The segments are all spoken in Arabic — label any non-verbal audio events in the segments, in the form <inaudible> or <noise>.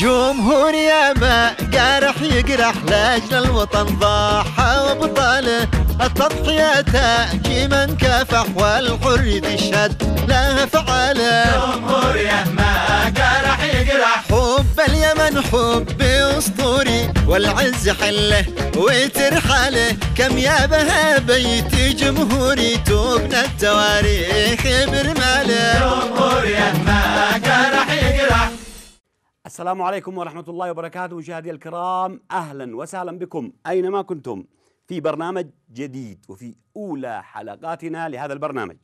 جمهور يا ما قارح يقرح لاجل الوطن ضحى وبطاله التضحية تأتي من كافح والحر تشهد لها فعلا جمهورية ما جرح يجرح حب اليمن حب أسطوري والعز حله وترحله كم يا بها بيت جمهوري تبنى التواريخ برماله جمهورية ما جرح يجرح السلام عليكم ورحمة الله وبركاته مشاهدي الكرام أهلا وسهلا بكم أينما كنتم في برنامج جديد وفي أولى حلقاتنا لهذا البرنامج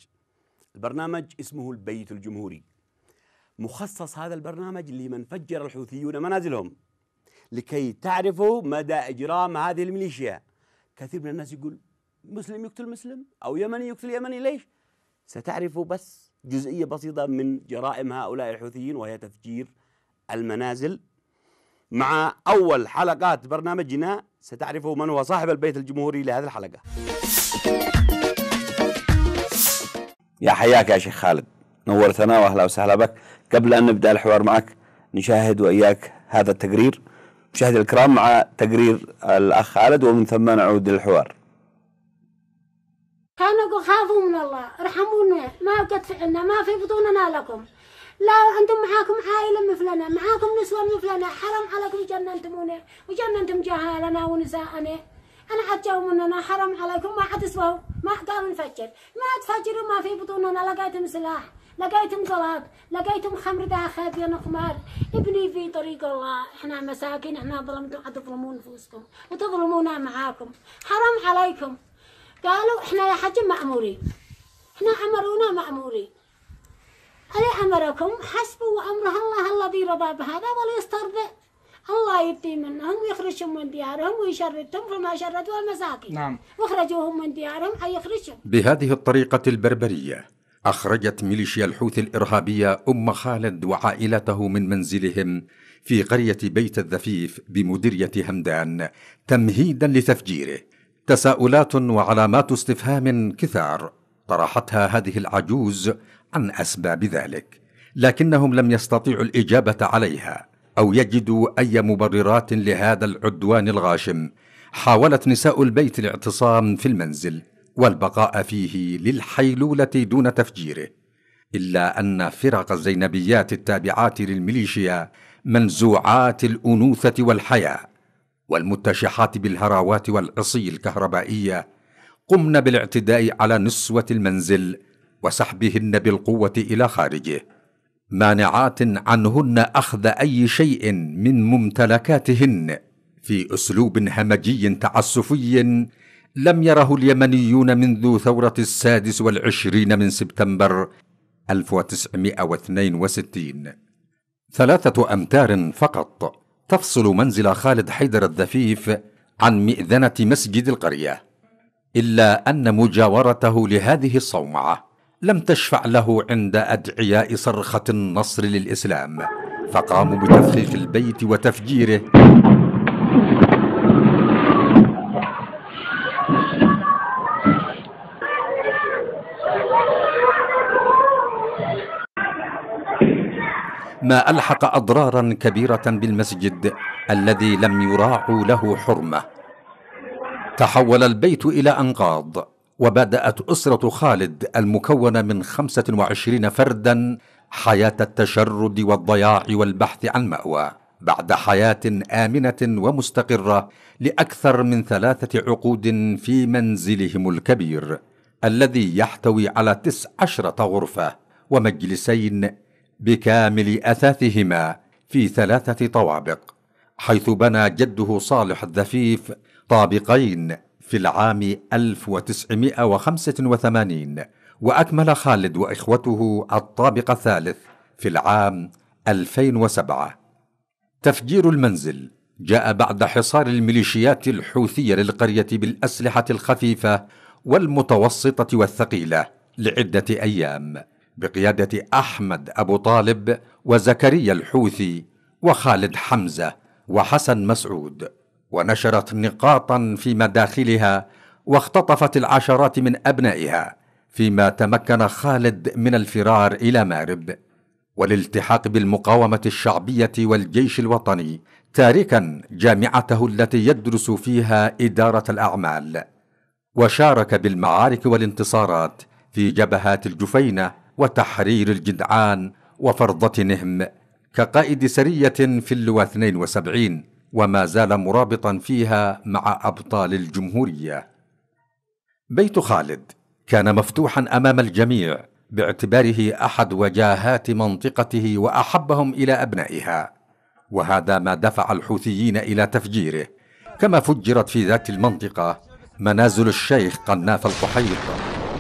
البرنامج اسمه البيت الجمهوري مخصص هذا البرنامج لمن فجر الحوثيون منازلهم لكي تعرفوا مدى إجرام هذه الميليشيا كثير من الناس يقول مسلم يقتل مسلم أو يمني يقتل يمني ليش؟ ستعرفوا بس جزئية بسيطة من جرائم هؤلاء الحوثيين وهي تفجير المنازل مع أول حلقات برنامجنا ستعرفوا من هو صاحب البيت الجمهوري لهذه الحلقة يا حياك يا شيخ خالد نورتنا وأهلا وسهلا بك قبل أن نبدأ الحوار معك نشاهد وإياك هذا التقرير مشاهد الكرام مع تقرير الأخ خالد ومن ثم نعود للحوار كانوا خافوا من الله ارحمونا ما قد ما في بطوننا لكم لا أنتم معاكم عائلة مثلنا معاكم نسوة مثلنا حرام عليكم جننتمونا وجننتم جهالنا ونساءنا أنا حتى مننا حرام عليكم ما حد تسووا ما قالوا نفجر ما تفجروا ما في بطوننا لقيتم سلاح لقيتم صلاة لقيتم خمر داخل يا نخمار ابني في طريق الله احنا مساكين احنا ظلمتم تظلمون نفوسكم وتظلمونا معاكم حرام عليكم قالوا احنا يا حج مأمورين احنا عمرونا مأمورين علي أمركم حسبوا أمر الله الذي رضى بهذا يسترضى الله يدي منهم ويخرجهم من ديارهم ويشردهم فما شردوا المساكين نعم واخرجوهم من ديارهم حيخرجهم بهذه الطريقة البربرية أخرجت ميليشيا الحوثي الإرهابية أم خالد وعائلته من منزلهم في قرية بيت الذفيف بمديرية همدان تمهيدا لتفجيره تساؤلات وعلامات استفهام كثار طرحتها هذه العجوز عن اسباب ذلك لكنهم لم يستطيعوا الاجابه عليها او يجدوا اي مبررات لهذا العدوان الغاشم حاولت نساء البيت الاعتصام في المنزل والبقاء فيه للحيلوله دون تفجيره الا ان فرق الزينبيات التابعات للميليشيا منزوعات الانوثه والحياه والمتشحات بالهراوات والعصي الكهربائيه قمن بالاعتداء على نسوة المنزل وسحبهن بالقوة إلى خارجه مانعات عنهن أخذ أي شيء من ممتلكاتهن في أسلوب همجي تعسفي لم يره اليمنيون منذ ثورة السادس والعشرين من سبتمبر 1962 ثلاثة أمتار فقط تفصل منزل خالد حيدر الذفيف عن مئذنة مسجد القرية الا ان مجاورته لهذه الصومعه لم تشفع له عند ادعياء صرخه النصر للاسلام فقاموا بتفخيخ البيت وتفجيره ما الحق اضرارا كبيره بالمسجد الذي لم يراعوا له حرمه تحول البيت إلى أنقاض وبدأت أسرة خالد المكونة من 25 فردا حياة التشرد والضياع والبحث عن مأوى بعد حياة آمنة ومستقرة لأكثر من ثلاثة عقود في منزلهم الكبير الذي يحتوي على تسع عشرة غرفة ومجلسين بكامل أثاثهما في ثلاثة طوابق حيث بنى جده صالح الذفيف طابقين في العام 1985 وأكمل خالد وإخوته الطابق الثالث في العام 2007 تفجير المنزل جاء بعد حصار الميليشيات الحوثية للقرية بالأسلحة الخفيفة والمتوسطة والثقيلة لعدة أيام بقيادة أحمد أبو طالب وزكريا الحوثي وخالد حمزة وحسن مسعود ونشرت نقاطا في مداخلها واختطفت العشرات من ابنائها فيما تمكن خالد من الفرار الى مارب والالتحاق بالمقاومه الشعبيه والجيش الوطني تاركا جامعته التي يدرس فيها اداره الاعمال وشارك بالمعارك والانتصارات في جبهات الجفينه وتحرير الجدعان وفرضه نهم كقائد سريه في اللواء 72 وما زال مرابطا فيها مع ابطال الجمهوريه بيت خالد كان مفتوحا امام الجميع باعتباره احد وجاهات منطقته واحبهم الى ابنائها وهذا ما دفع الحوثيين الى تفجيره كما فجرت في ذات المنطقه منازل الشيخ قناف القحيط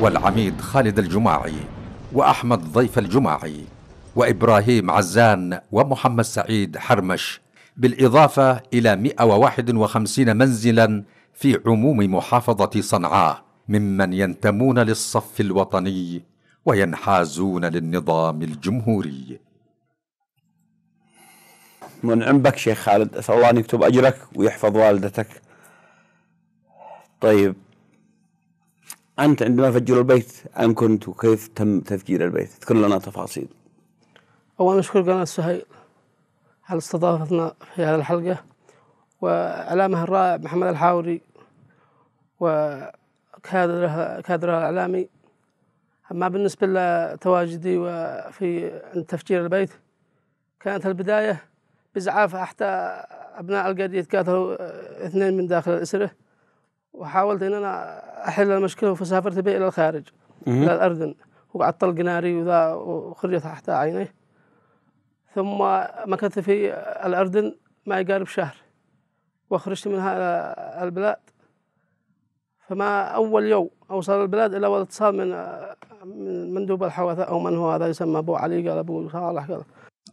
والعميد خالد الجماعي واحمد ضيف الجماعي وابراهيم عزان ومحمد سعيد حرمش بالإضافة إلى 151 منزلا في عموم محافظة صنعاء ممن ينتمون للصف الوطني وينحازون للنظام الجمهوري منعم بك شيخ خالد أسأل الله أن يكتب أجرك ويحفظ والدتك طيب أنت عندما فجر البيت أن كنت وكيف تم تفجير البيت؟ اذكر لنا تفاصيل أولا أشكر قناة سهيل على استضافتنا في هذه الحلقة وإعلامه الرائع محمد الحاوري وكادره كادره الإعلامي أما بالنسبة لتواجدي وفي تفجير البيت كانت البداية بإزعاف حتى أبناء القرية قاتلوا آه، اثنين من داخل الأسرة وحاولت ان انا احل المشكله فسافرت به الى الخارج الى الاردن وقعدت طلق ناري وذا وخرجت تحت عينيه ثم مكثت في الأردن ما يقارب شهر وخرجت من البلاد فما أول يوم أوصل البلاد إلا واتصال من من مندوب الحوثة أو من هو هذا يسمى أبو علي قال أبو صالح قال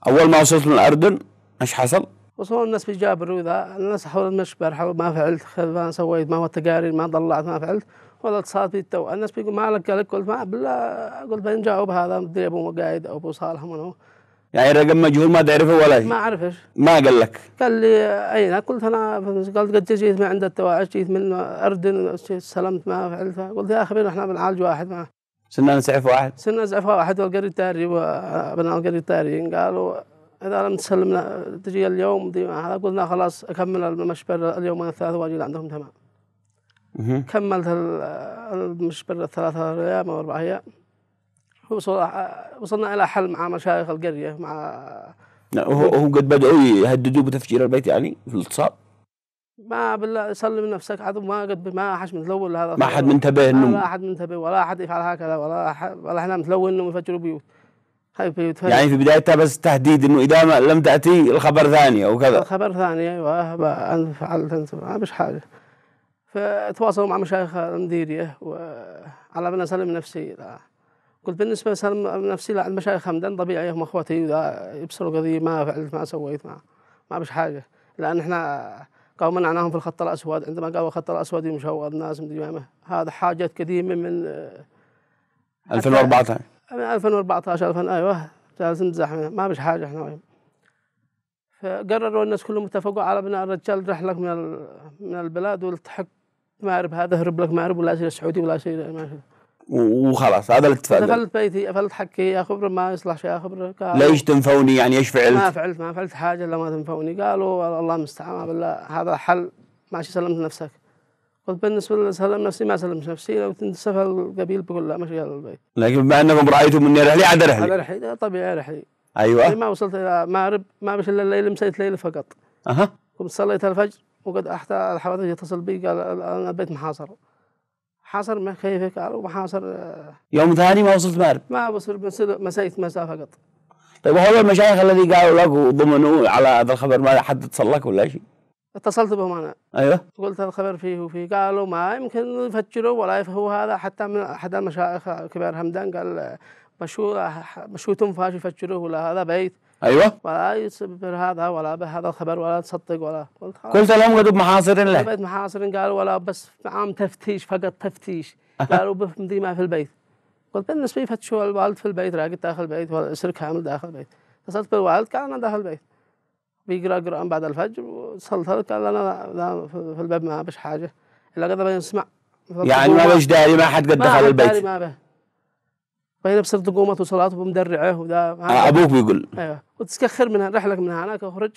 أول ما وصلت من الأردن إيش حصل؟ وصلوا الناس في جابر وذا الناس حول المشبر حول ما فعلت ما سويت ما هو التقارير ما ضلعت ما فعلت ولا اتصال في التو الناس بيقول ما لك قال قلت ما بالله قلت بنجاوب هذا مدري أبو مقايد أو أبو صالح من هو يعني رقم مجهول ما تعرفه ولا ما اعرفش ما قال لك قال لي اين قلت انا قال قد جيت من عند التواعش جيت من اردن سلمت ما فعلت قلت يا اخي احنا بنعالج واحد معه سنة نسعف واحد سنة نسعف واحد والقري التاري وابناء القري التاري قالوا اذا لم تسلمنا تجي اليوم هذا قلنا خلاص اكمل المشبر اليوم الثلاث واجي عندهم تمام كملت المشبر الثلاثة ايام او اربع ايام وصلنا الى حل مع مشايخ القريه مع هو هو قد بداوا يهددوا بتفجير البيت يعني في الاتصال؟ ما بالله سلم نفسك عاد ما قد ما حش متلون هذا ما حد منتبه انه لا احد منتبه ولا احد يفعل هكذا ولا أحد ولا احنا متلون انهم يفجروا بيوت يعني في بدايتها بس تهديد انه اذا ما لم تاتي الخبر ثاني او كذا الخبر ثاني ايوه انا فعلت انت ما فيش حاجه فتواصلوا مع مشايخ المديريه وعلى ان اسلم نفسي لا. قلت بالنسبه مثلا نفسي لا المشايخ همدان طبيعي هم اخواتي اذا يبصروا قضيه ما فعلت ما سويت ما ما بش حاجه لان احنا قالوا منعناهم في الخط الاسود عندما قالوا الخط الاسود يمشوا ناس مدري هذا حاجات قديمه من 2014 من 2014 2000 ايوه لازم زحمة ما بش حاجه احنا وين فقرروا الناس كلهم اتفقوا على بناء الرجال رحلك من من البلاد والتحق مارب هذا هرب لك مارب ولا شيء سعودي ولا شيء ما شيء وخلاص هذا الاتفاق دخلت بيتي قفلت حكي يا خبر ما يصلح شيء يا خبر ليش تنفوني يعني ايش فعلت؟ ما فعلت ما فعلت حاجه الا ما تنفوني قالوا الله المستعان بالله هذا حل ماشي سلمت نفسك قلت بالنسبه لي سلم نفسي ما سلمت نفسي لو تنسف القبيل بقول لا ما هذا البيت لكن بما انكم رايتم اني رحلي عاد رحلي هذا رحلي طبيعي رحلي ايوه يعني ما وصلت الى مارب ما بش الا الليل مسيت ليله فقط اها قمت صليت الفجر وقد احتى الحوادث يتصل بي قال البيت محاصر حصر ما كيفك وحاصر آه، يوم ثاني ما وصلت مارب ما وصلت مسيت مسافه قط طيب وهذول المشايخ الذي قالوا لك وضمنوا على هذا الخبر ما حد اتصل لك ولا شيء؟ اتصلت بهم انا ايوه قلت الخبر فيه وفيه قالوا ما يمكن يفجروا ولا يفهوا هذا حتى من احد المشايخ كبار همدان قال مشو مشو تنفاش يفجروه ولا هذا بيت ايوه ولا يصبر هذا ولا بهذا الخبر ولا تصدق ولا قلت لهم قد محاصرين له بيت محاصرين قالوا ولا بس عام تفتيش فقط تفتيش قالوا بمدري ما في البيت قلت بالنسبه لي فتشوا الوالد في البيت راقد داخل البيت والاسر كامل داخل البيت اتصلت بالوالد قال انا داخل البيت بيقرا قران بعد الفجر وصلت قال انا لا في الباب ما بش حاجه الا قد بنسمع يعني ما بش داري ما حد قد دخل البيت ما داري ما به فهنا بصير قومته وصلاته ومدرعه وذا آه، ابوك بيقول ايوه وتسكخر منها رحلك من هناك اخرج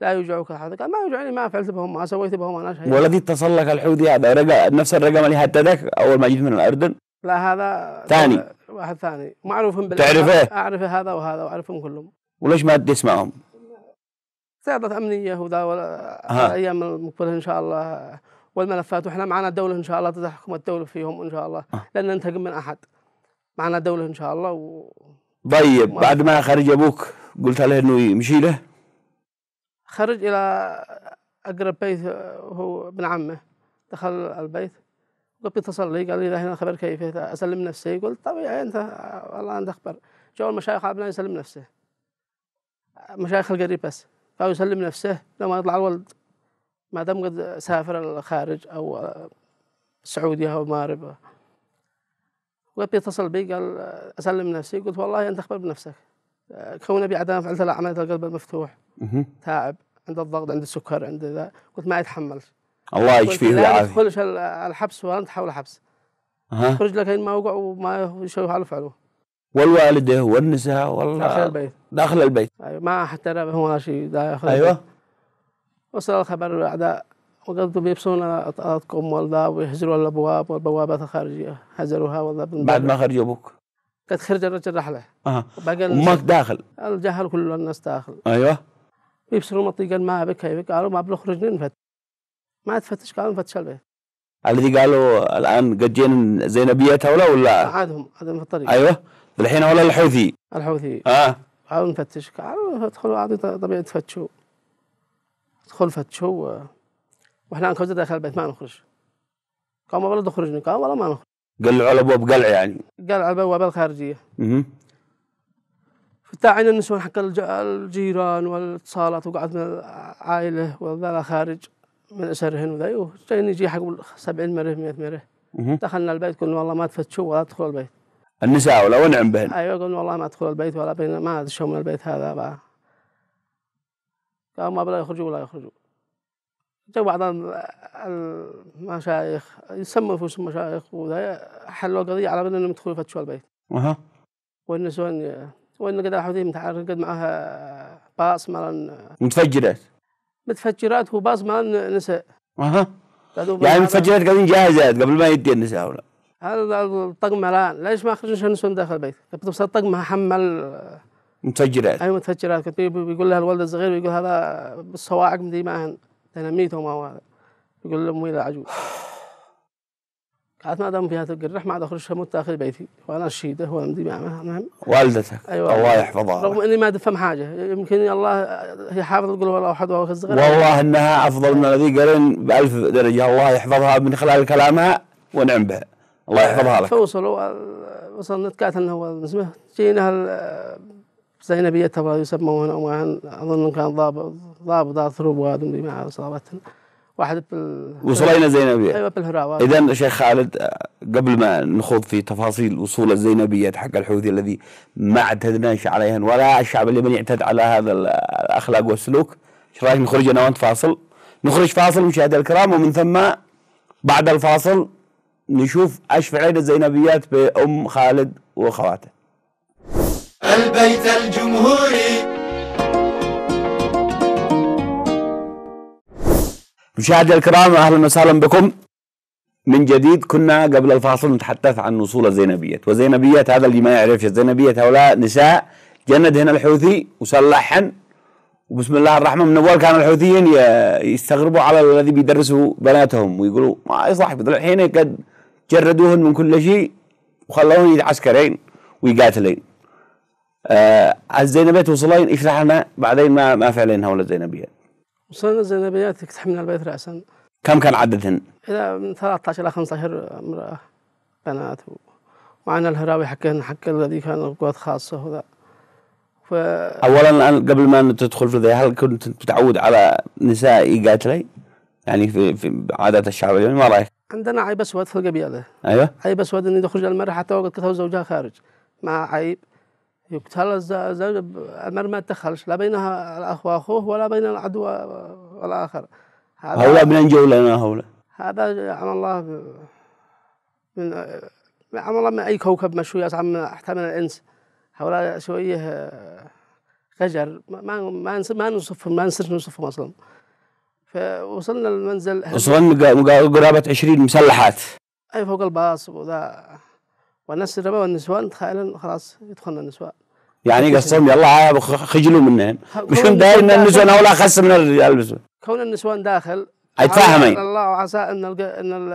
لا يوجعك هذا قال ما يوجعني ما فعلت بهم ما سويت بهم انا شيء والذي اتصل لك الحوثي هذا نفس الرقم اللي هددك اول ما جيت من الاردن لا هذا ثاني واحد ثاني معروف تعرفه؟ اعرف هذا وهذا واعرفهم كلهم وليش ما تسمعهم؟ سيادات امنيه وذا ولا الايام المقبله ان شاء الله والملفات واحنا معنا الدوله ان شاء الله تتحكم الدوله فيهم ان شاء الله آه. لن ننتقم من احد معنا دولة إن شاء الله و... طيب بعد ما خرج أبوك قلت له إنه يمشي له خرج إلى أقرب بيت هو ابن عمه دخل البيت قلت اتصل لي قال لي هنا خبر كيف اسلم نفسي قلت طبيعي انت والله انت اخبر جو المشايخ ابنا يسلم نفسه مشايخ القريب بس قال يسلم نفسه لما يطلع الولد ما دام قد سافر الخارج او السعوديه او المغرب وبيتصل بي قال اسلم نفسي قلت والله انت اخبر بنفسك كونه ابي عدم فعلت عمليه القلب المفتوح تعب عند الضغط عند السكر عند ذا قلت ما يتحمل الله يشفيه ويعافيه ما تدخلش الحبس ولا تحول حبس أه. خرج لك ما وقع وما يشوف على فعله والوالده والنساء والله داخل البيت داخل البيت أيوة ما حتى هو شيء داخل ايوه البيت. وصل الخبر اعداء وقد يبسون اطقم والله ويهزلوا الابواب والبوابات الخارجيه هزلوها والله بعد ما خرجوا ابوك قد خرج الرجل رحله اها امك داخل الجهل كل الناس داخل ايوه يبصروا مطيقا ما بك قالوا ما بنخرج ننفت ما تفتش قالوا نفتش البيت الذي قالوا الان قد جينا زينبيات ولا ولا عادهم عادهم في الطريق ايوه الحين ولا الحوثي الحوثي اه قالوا نفتش قالوا ادخلوا عادي طبيعي تفتشوا ادخل فتشوا واحنا كوزه داخل البيت ما نخرج قام والله تخرجني قام والله ما نخرج قلعوا الابواب قلع يعني على الابواب الخارجيه اها فتاعنا النسوان حق الجيران والاتصالات وقعدنا عائله وذا خارج من اسرهن وذا وجاي أيوه. نجي حق 70 مره 100 مره دخلنا البيت قلنا والله ما تفتشوا ولا تدخلوا البيت النساء ولا ونعم بهن ايوه قلنا والله ما تدخلوا البيت ولا بين ما ادشوا من البيت هذا بقى قام ما بلا يخرجوا ولا يخرجوا بعض المشايخ يسموا انفسهم مشايخ وذا حلوا قضيه على بال انهم يدخلوا يفتشوا البيت. اها. والنسوان وان قد احد متعرق قد معها باص مال متفجرات. متفجرات وباص مال نساء. اها. يعني متفجرات قاعدين جاهزات قبل ما يدي النساء ولا. هذا الطقم الان ليش ما خرجوا النسوان داخل البيت؟ بس الطقم حمل متفجرات. اي متفجرات بيقول لها الولد الصغير بيقول هذا بالصواعق مدري ما هن. تنميته ما هو يقول لامي ويلا عجوز قالت ما دام فيها تلقى الرحمه عاد اخرجها موت داخل بيتي وانا اشيده وامضي معه نعم والدتك أيوة الله يحفظها رغم اني ما ادفهم حاجه يمكن الله هي حافظه تقول والله احد وهو والله انها افضل من الذي قرن بألف درجه الله يحفظها من خلال كلامها ونعم بها الله يحفظها لك فوصلوا وصلنا تقاتلنا هو جينا زينبية تبغى يسمون وعن أظن كان ضابط ضابط أثرب وادم بما صارت واحد بال... وصلينا زينبية أيوة بالهراوات إذا شيخ خالد قبل ما نخوض في تفاصيل وصول الزينبية حق الحوثي الذي ما اعتدناش عليهن ولا الشعب اليمني يعتد على هذا الأخلاق والسلوك ايش رايك نخرج أنا وأنت فاصل نخرج فاصل مشاهدي الكرام ومن ثم بعد الفاصل نشوف ايش فعلنا الزينبيات بأم خالد وأخواته البيت الجمهوري مشاهدي الكرام اهلا وسهلا بكم من جديد كنا قبل الفاصل نتحدث عن وصول الزينبيات وزينبيات هذا اللي ما يعرفش الزينبيات هؤلاء نساء جند هنا الحوثي وسلحن وبسم الله الرحمن من اول كان الحوثيين يستغربوا على الذي بيدرسوا بناتهم ويقولوا ما يصلح الحين قد جردوهن من كل شيء وخلوهن عسكرين ويقاتلين آه، الزينبيات وصلين لنا بعدين ما ما فعلنا ولا الزينبيات وصلنا الزينبيات تحملنا البيت راسا كم كان عددهن؟ إلى من 13 إلى 15 امرأة بنات و... وعن الهراوي حكينا حكى الذي كان قوات خاصة وذا ف... أولا الآن قبل ما تدخل في ذي هل كنت متعود على نساء يقاتلي؟ يعني في في عادات الشعب اليوم ما رأيك؟ عندنا عيب أسود في القبيلة أيوه عيب أسود إني تخرج المرأة حتى وقت كتب زوجها خارج مع عيب يقتل الزوج عمر ما تخلش لا بينها الأخ وأخوه ولا بين العدو والآخر هؤلاء من أنجوا لنا هؤلاء هذا عم الله من عم الله من أي كوكب مشوي أصعب حتى من الإنس هؤلاء شويه آه، خجر ما ما ما نوصفهم ما نصير نوصفهم أصلا فوصلنا المنزل وصلنا قرابة 20 مسلحات أي فوق الباص وذا والناس الربا والنسوان تخيل خلاص يدخلنا النسوان يعني قصدهم يلا خجلوا منهم مش داير ان النسوان اولى اخس من الرجال كون النسوان داخل اتفاهمين الله وعسى ان ان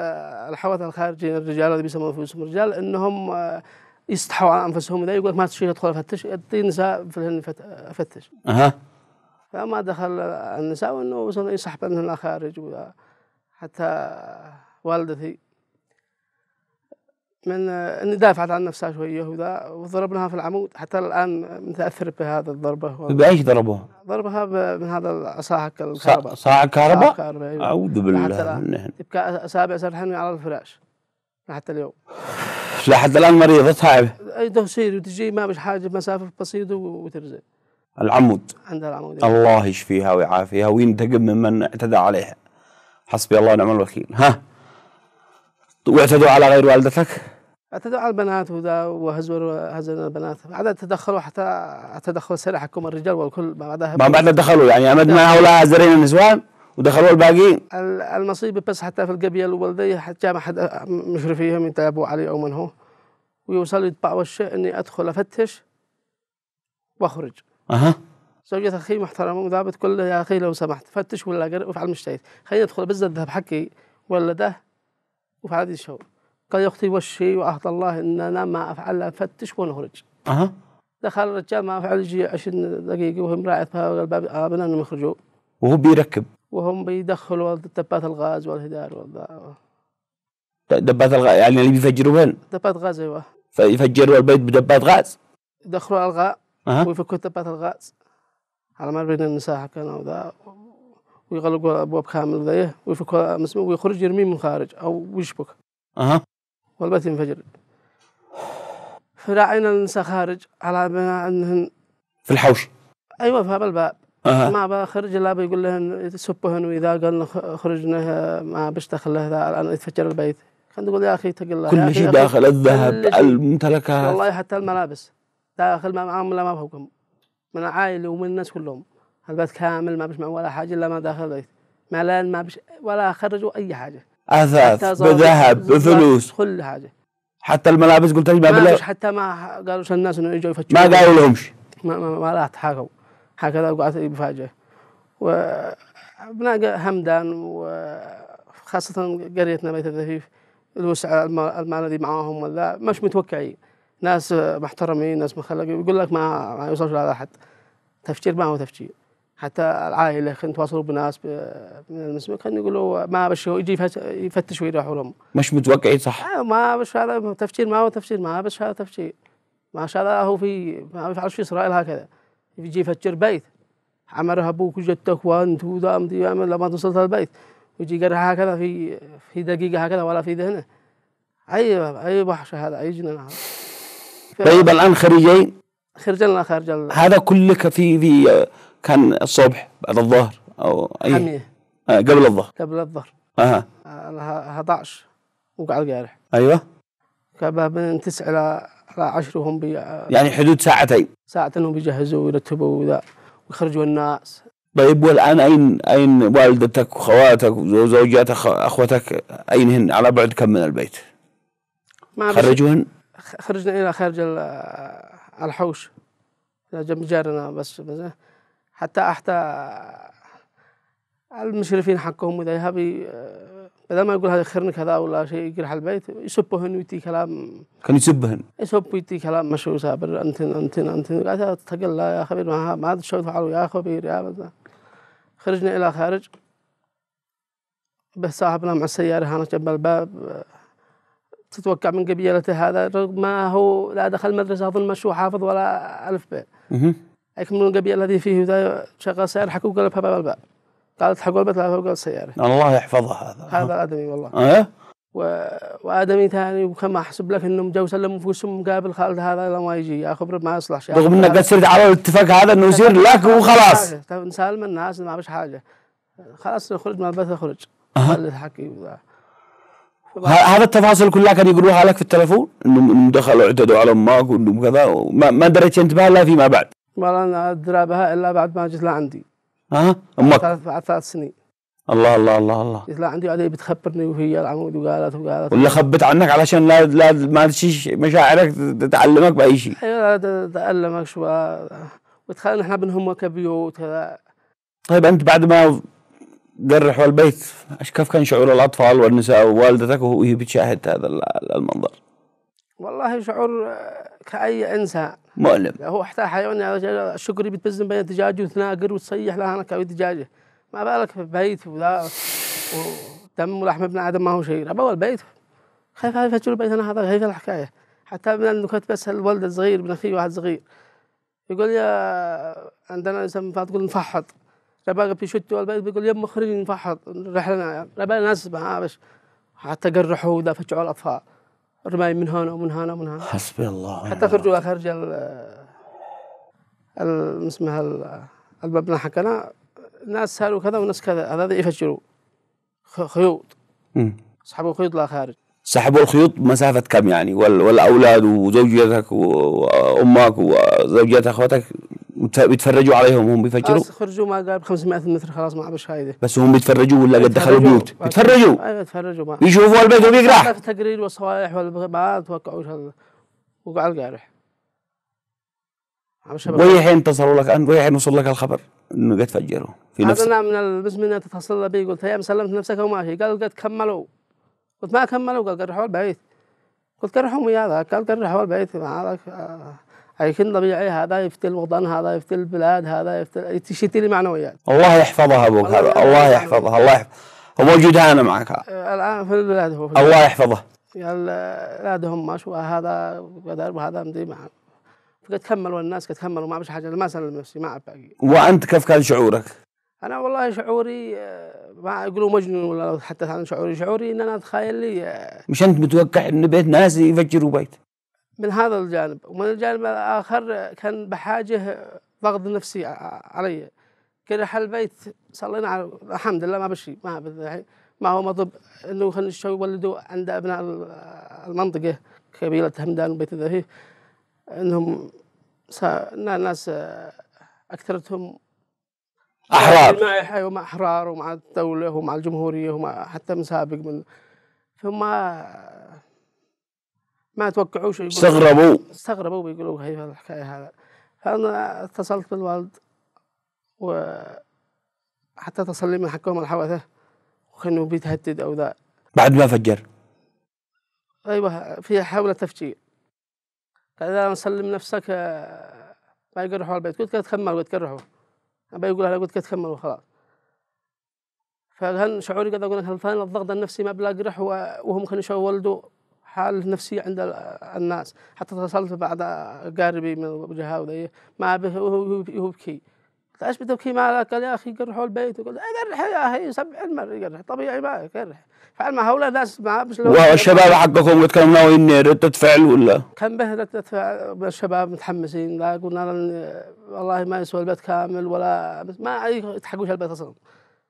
الحوث الخارجي الرجال اللي بيسموا فلوسهم رجال انهم آه، يستحوا على انفسهم ذا يقول لك ما تشيل ادخل افتش يعطي نساء افتش اها فما دخل النساء وانه يسحب منهن خارج حتى والدتي من ان دافعت عن نفسها شويه وذا وضربناها في العمود حتى الان متاثر بهذا الضربه بايش ضربوها؟ ضربها من هذا الصاع حق الكهرباء صاع كهرباء؟ أيوة. اعوذ بالله منهن يبقى اسابيع سرحني على الفراش حتى اليوم لحد الان مريضه تعبه اي تصير وتجي ما بش حاجه مسافه بسيطه وترجع العمود عند العمود الله يشفيها ويعافيها وينتقم ممن اعتدى عليها حسبي الله ونعم الوكيل ها واعتدوا على غير والدتك اعتدوا على البنات وذا وهزوا هزوا البنات بعدها تدخلوا حتى تدخل سلاح حكم الرجال والكل بعدها ما بعدها دخلوا يعني امد ما هؤلاء زرين النسوان ودخلوا الباقيين المصيبه بس حتى في القبيل والدي حتى ما حد مشرفيهم يتابعوا علي او من هو ويوصل يتبعوا الشيء اني ادخل افتش واخرج اها زوجة اخي محترمه وذابت كله يا اخي لو سمحت فتش ولا افعل وافعل خليني ادخل بالذات ذهب حقي ولا ده وفعل هذه الشغل قال يا اختي وشي وعهد الله ان انا ما افعل افتش ونخرج. اها دخل الرجال ما فعل يجي 20 دقيقه وهم راعي الباب ابنا آه، انهم يخرجوا. وهو بيركب. وهم بيدخلوا دبات الغاز والهدار والذا دبات الغاز يعني اللي بيفجروا وين؟ دبات غاز ايوه. فيفجروا البيت بدبات غاز؟ يدخلوا الغاء أه. ويفكوا دبات الغاز على ما بين النساء كان وذا ويغلقوا الابواب كامل ذا إيه. ويفكوا ويخرج يرميه من خارج او يشبك. اها والبث ينفجر فراعينا النساء خارج على بناء انهن في الحوش ايوه في هذا الباب أه. ما بخرج الا بيقول لهن يسبهن واذا قال خرجنا إيه، ما بشتخل له الان يتفجر البيت كنت نقول يا اخي اتق الله كل شيء داخل الذهب الممتلكات والله حتى الملابس داخل ما معهم الا ما فوقهم من عائله ومن الناس كلهم البيت كامل ما بيش ولا حاجه الا ما داخل البيت ما لان ما بش ولا خرجوا اي حاجه اثاث بذهب بفلوس كل حاجه حتى الملابس قلت لك ما بلاش حتى ما قالوا الناس انه يجوا يفتشوا ما قالوا لهمش ما ما, ما لا تحاكوا هكذا وقعت مفاجاه وابناء همدان وخاصه قريتنا بيت الذفيف الوسع المال اللي معاهم ولا مش متوقعين ناس محترمين ناس مخلقين يقول لك ما, ما يوصلش لهذا احد تفجير ما هو تفجير حتى العائله كانوا يتواصلوا بناس من المسمى كانوا يقولوا ما بش يجي يفتش ويروحوا لهم مش متوقعين صح آه ما بش هذا تفجير ما هو تفجير ما بش هذا تفجير ما شاء الله هو في ما بيفعلش في اسرائيل هكذا يجي يفجر بيت عمرها ابوك وجدتك وانت ودامت لما توصلت البيت ويجي يقرها هكذا في في دقيقه هكذا ولا في ذهنه اي اي وحشه هذا اي جنان هذا طيب الان خريجين خارج لنا خارج لنا هذا كله في في كان الصبح بعد الظهر او اي حميه آه قبل الظهر قبل الظهر اها 11 وقع القارح ايوه كان من 9 الى 10 وهم بي... يعني حدود ساعتين ساعتين وهم بيجهزوا ويرتبوا وذا ويخرجوا الناس طيب والان اين اين والدتك وخواتك وزوجاتك اخوتك اين هن على بعد كم من البيت؟ ما خرجوهن؟ خرجنا الى خارج الحوش جنب جارنا بس, آه. حتى حتى المشرفين حقهم إذا يهبي آه، بدل ما يقول هذا خرن كذا ولا شيء يقرح البيت يسبهن ويتي كلام كان يسبهن يسب ويتي كلام مش وسابر أنتن أنتن أنتن قالت اتقل يا خبير ما ما هذا الشيء يا خبير يا بزا. خرجنا إلى خارج بس صاحبنا مع السيارة هنا جنب الباب آه، تتوقع من قبيلته هذا رغم ما هو لا دخل مدرسة أظن مش هو حافظ ولا ألف بيت لكن من القبيلة الذي فيه ذا شغال سيارة حكوا قلبها باب الباب قالت حق البيت قلب السيارة الله يحفظه هذا هذا آدمي والله <laughs> أه؟ و... وادمي ثاني وكم احسب لك انهم جو سلموا فلوسهم مقابل خالد هذا لا ما يجي خبر ما يصلح شيء رغم انك قد على الاتفاق هذا انه يصير <laughs> لك وخلاص نسالم <laughs> الناس ما بش حاجه خلاص خرج ما بس خرج أه. وذا. هذا التفاصيل كلها كان يقولوها لك في التلفون انهم دخلوا اعتدوا على امك وانهم كذا ما, ما دريت انت بها الا فيما بعد والله انا ادرى بها الا بعد ما جيت لعندي ها امك بعد ثلاث سنين الله الله الله الله جيت لعندي وبعدين بتخبرني وهي العمود وقالت وقالت ولا خبت عنك علشان لا لا ما تشيش مشاعرك تتعلمك باي شيء ايوه تتعلمك شو وتخيل نحن بنهمك بيوت كذا طيب انت بعد ما جرح والبيت كيف كان شعور الأطفال والنساء ووالدتك وهي بتشاهد هذا المنظر والله شعور كأي إنسان مؤلم هو حتى حيوان شكري بتبزن بين الدجاج وتناقر وتصيح لها أنا كوي دجاجه ما بالك بيت ولا ودم ولحم ابن آدم ما هو شيء أبوه البيت خايف هاي فجر البيت أنا هذا خايف الحكاية حتى من النكت بس الولد الصغير ابن أخي واحد صغير يقول يا عندنا يسمى تقول نفحط رباقة بيشتوا والبيت بيقول يوم مخرج نفحط رحلة رباقة ناس بش آه، حتى قرحوا فجعوا الأطفال رماي من هنا ومن هنا ومن هنا حسبي الله حتى خرجوا خرج آه، اسمها المبنى حقنا ناس سالوا كذا وناس كذا هذا يفجروا خيوط سحبوا خيوط لا خارج سحبوا الخيوط مسافة كم يعني والأولاد وزوجتك وأمك وزوجات أخواتك ويتفرجوا عليهم هم بيفجروا خلاص خرجوا ما قال ب 500 متر خلاص ما عبش هايده بس هم بيتفرجوا ولا قد دخلوا بيوت بيتفرجوا ايوه بيتفرجوا ما يشوفوا البيت وبيقرا في التقرير والصوالح وقعوا وقعوا هذا وقع القارح ويحين انتصروا لك انت ويحين وصل لك الخبر انه قد فجروا في نفس انا نعم، من المزمنة تتصل بي قلت يا مسلمت نفسك وماشي قال قد كملوا قلت ما كملوا قال قرحوا البيت قلت قرحهم وياه قال قرحوا البيت هذاك آه. لكن طبيعي هذا يفتي الوطن هذا يفتي البلاد هذا يفتي تشتي لي معنويات الله يحفظها ابوك هذا الله, يحفظها الله يحفظها هو موجود انا معك الان في البلاد هو في الله يحفظه البلاد هم مشوا هذا قدر وهذا مدري معه قد كملوا الناس قد كملوا ما بش حاجه ما سلم نفسي ما باقي وانت كيف كان شعورك؟ انا والله شعوري ما يقولوا مجنون ولا حتى عن شعوري شعوري ان انا اتخيل لي آه، مش انت متوقع ان بيت ناس يفجروا بيت من هذا الجانب ومن الجانب الآخر كان بحاجة ضغط نفسي علي كان البيت صلينا على الحمد لله ما بشي ما ما هو مطلب انه خلينا شو يولدوا عند ابناء المنطقه قبيله همدان وبيت ذهي انهم ناس اكثرتهم احرار مع احرار ومع الدوله ومع الجمهوريه ومع حتى مسابق من ثم ما توقعوش استغربوا استغربوا بيقولوا هي الحكايه هذا فانا اتصلت بالوالد و حتى تصل من حكومه الحوثه وكانوا بيتهدد او ذا بعد ما فجر ايوه في حاولة تفجير قال اذا سلم نفسك آه، ما يقرحوا البيت قلت كتخمر قلت روحوا ابي يقول انا قلت كتخمر وخلاص فكان شعوري قد اقول لك الضغط النفسي ما بلا قرح وهم كانوا يشوفوا ولده حالة نفسية عند الناس حتى اتصلت بعض أقاربي من وجهة وذي ما به يبكي ايش بتبكي مالك؟ قال يا اخي قرحوا البيت قلت إيه، قرح يا اخي سبع المر قرح طبيعي ما قرح فعل ما هؤلاء ناس ما مش والشباب حقكم قد ناوي اني ردة فعل ولا؟ كان به ردة فعل الشباب متحمسين لا قلنا والله ما يسوى البيت كامل ولا ما يتحقوش البيت اصلا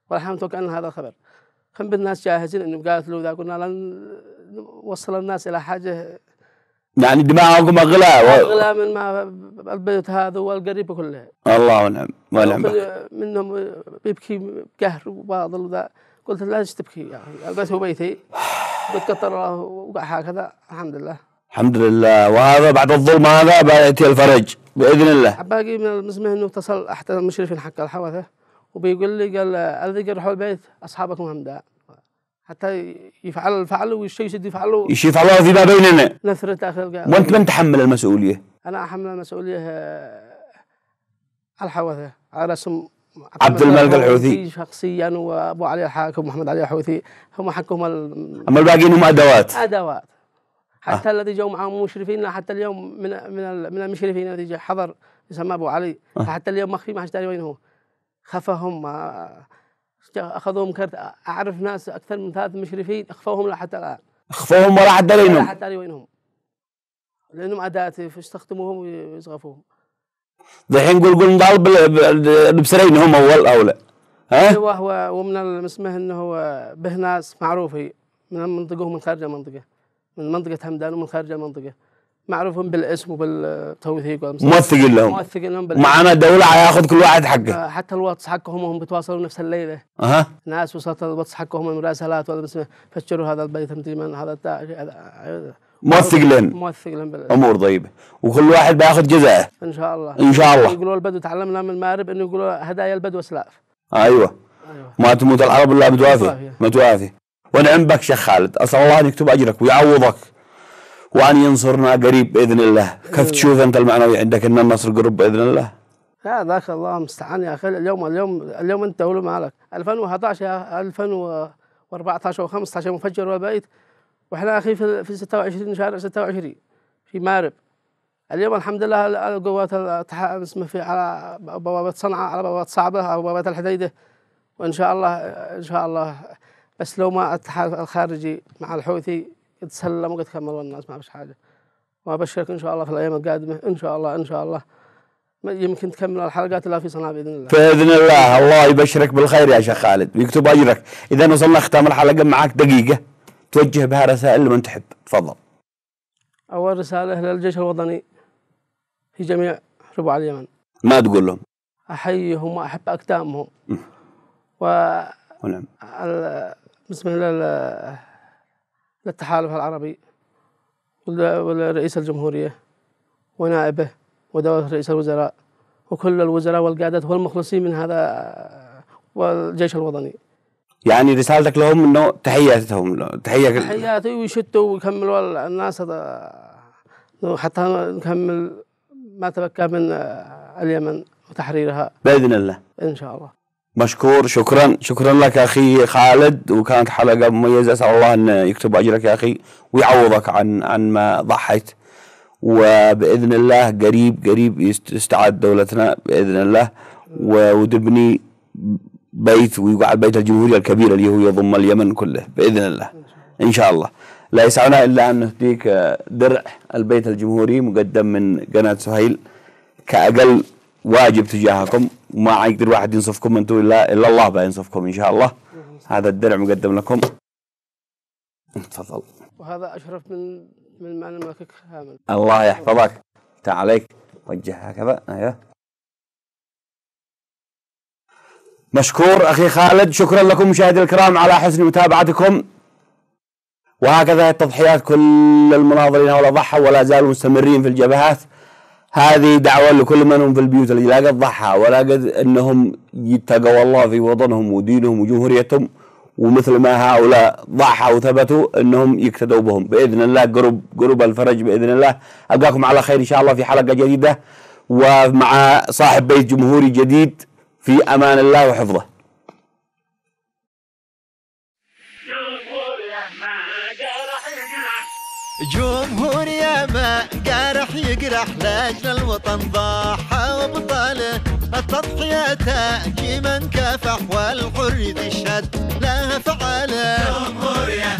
ولا حنتوقع ان هذا خبر كان بالناس جاهزين انهم قاتلوا اذا قلنا لن وصل الناس الى حاجه يعني دماغكم اغلى اغلى من ما البيت هذا والقريبه كلها الله ونعم ونعم منهم بيبكي بقهر وباطل وذا قلت لا تبكي البيت هو بيتي قلت قدر الله وقع هكذا الحمد لله الحمد لله وهذا بعد الظلم هذا بيأتي الفرج باذن الله باقي من المسمى انه اتصل احد المشرفين حق الحوثه وبيقول لي قال الذي حول البيت اصحابكم هم حتى يفعل الفعل والشيء يسد يفعلوا الشيء يفعلوها فيما بيننا نثرة اخي وانت من تحمل المسؤولية؟ انا احمل المسؤولية آه، على الحوثة على رسم عبد الملك الحوثي شخصيا وابو علي الحاكم ومحمد علي الحوثي هم حقهم اما الباقيين هم ادوات ادوات آه. حتى آه. الذي جاء معهم مشرفين حتى اليوم من من من المشرفين الذي جاء حضر يسمى ابو علي آه. حتى اليوم مخفي ما حد وين هو خفهم آه، اخذوهم كرت اعرف ناس اكثر من ثلاث مشرفين اخفوهم لحتى الان اخفوهم ولا حد وينهم؟ ولا حد وينهم لانهم عداتف يستخدموهم ويزغفوهم دحين قول قول نضال بسرين هم اول او لا ها؟ ايوه هو ومن اسمه انه به ناس معروف من المنطقه ومن خارج المنطقه من منطقه همدان ومن خارج المنطقه معروفين بالاسم وبالتوثيق موثق لهم موثق لهم بالاسم معانا الدولة هياخد كل واحد حقه آه حتى الواتس حقهم هم بيتواصلوا نفس الليلة اها ناس وصلت الواتس حقهم المراسلات وهذا فشروا هذا البيت من هذا موثق لهم موثق لهم امور طيبه وكل واحد بياخذ جزاءه ان شاء الله ان شاء الله يقولوا البدو تعلمنا من المارب انه يقولوا هدايا البدو اسلاف ايوه ايوه ما تموت العرب الا متوافي متوافي ونعم بك شيخ خالد اسال الله ان يكتب اجرك ويعوضك وأن ينصرنا قريب بإذن الله كيف إيه. تشوف أنت المعنوي عندك أن النصر قرب بإذن الله هذاك الله المستعان يا أخي اليوم اليوم اليوم أنت ولو مالك 2011 2014 و15 مفجر البيت وإحنا أخي في, في 26 شهر 26 في مارب اليوم الحمد لله القوات اسمه في على بوابة صنعاء على بوابة صعبة على بوابة الحديدة وإن شاء الله إن شاء الله بس لو ما الاتحاد الخارجي مع الحوثي سلم وقد كمل والناس ما فيش حاجه وابشرك ان شاء الله في الايام القادمه ان شاء الله ان شاء الله يمكن تكمل الحلقات الا في صنعاء باذن الله باذن الله الله يبشرك بالخير يا شيخ خالد ويكتب اجرك اذا وصلنا ختام الحلقه معك دقيقه توجه بها رسائل لمن تحب تفضل اول رساله للجيش الوطني في جميع ربع اليمن ما تقول لهم احييهم واحب اقدامهم و ونعم بسم الله للتحالف العربي ولرئيس الجمهورية ونائبه ودولة رئيس الوزراء وكل الوزراء والقادات والمخلصين من هذا والجيش الوطني يعني رسالتك لهم انه تحياتهم تحيه تحياتي ويشتوا ويكملوا الناس آه، حتى نكمل ما تبقى من آه، اليمن وتحريرها باذن الله ان شاء الله مشكور شكرا شكرا لك اخي خالد وكانت حلقه مميزه اسال الله ان يكتب اجرك يا اخي ويعوضك عن عن ما ضحيت وباذن الله قريب قريب تستعاد دولتنا باذن الله وتبني بيت ويقعد بيت الجمهوريه الكبير اللي هو يضم اليمن كله باذن الله ان شاء الله لا يسعنا الا ان نهديك درع البيت الجمهوري مقدم من قناه سهيل كاقل واجب تجاهكم وما يقدر واحد ينصفكم انتم الا الا الله بينصفكم ان شاء الله هذا الدرع مقدم لكم تفضل وهذا اشرف من من معنى ملكك هامل الله يحفظك تعاليك وجه هكذا ايوه مشكور اخي خالد شكرا لكم مشاهدي الكرام على حسن متابعتكم وهكذا التضحيات كل المناظرين هؤلاء ضحوا ولا زالوا مستمرين في الجبهات هذه دعوة لكل من هم في البيوت اللي لا قد ضحى ولا قد أنهم يتقوا الله في وطنهم ودينهم وجمهوريتهم ومثل ما هؤلاء ضحوا وثبتوا أنهم يقتدوا بهم بإذن الله قرب قرب الفرج بإذن الله ألقاكم على خير إن شاء الله في حلقة جديدة ومع صاحب بيت جمهوري جديد في أمان الله وحفظه جو يقرح لاجل الوطن ضحى وبطاله التضحية تأتي من كافح والحر تشهد لها فعاله جمهور يا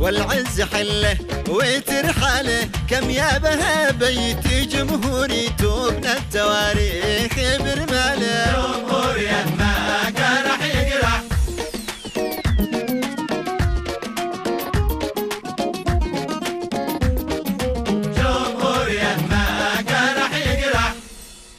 والعز حله وترحله كم يا بها بيت جمهوري توبنا التواريخ برماله جمهوري